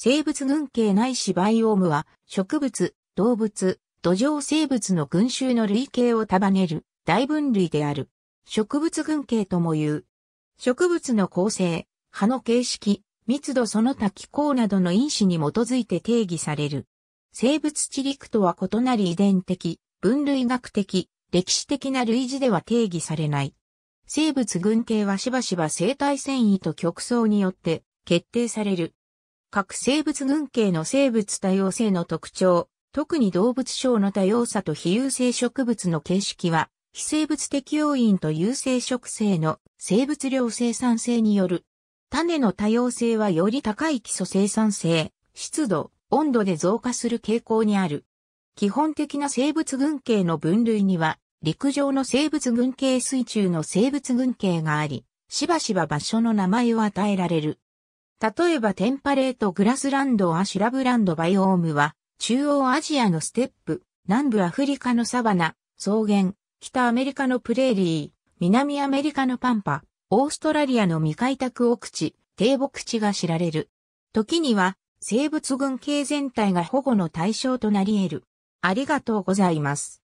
生物群系ないしバイオームは、植物、動物、土壌生物の群衆の類型を束ねる大分類である。植物群系とも言う。植物の構成、葉の形式、密度その他気候などの因子に基づいて定義される。生物地理区とは異なり遺伝的、分類学的、歴史的な類似では定義されない。生物群系はしばしば生態繊維と極層によって決定される。各生物群系の生物多様性の特徴、特に動物症の多様さと非有性植物の形式は、非生物的要因と有性植生の生物量生産性による。種の多様性はより高い基礎生産性、湿度、温度で増加する傾向にある。基本的な生物群系の分類には、陸上の生物群系水中の生物群系があり、しばしば場所の名前を与えられる。例えばテンパレートグラスランドアシュラブランドバイオームは、中央アジアのステップ、南部アフリカのサバナ、草原、北アメリカのプレーリー、南アメリカのパンパ、オーストラリアの未開拓奥地、低木地が知られる。時には、生物群系全体が保護の対象となり得る。ありがとうございます。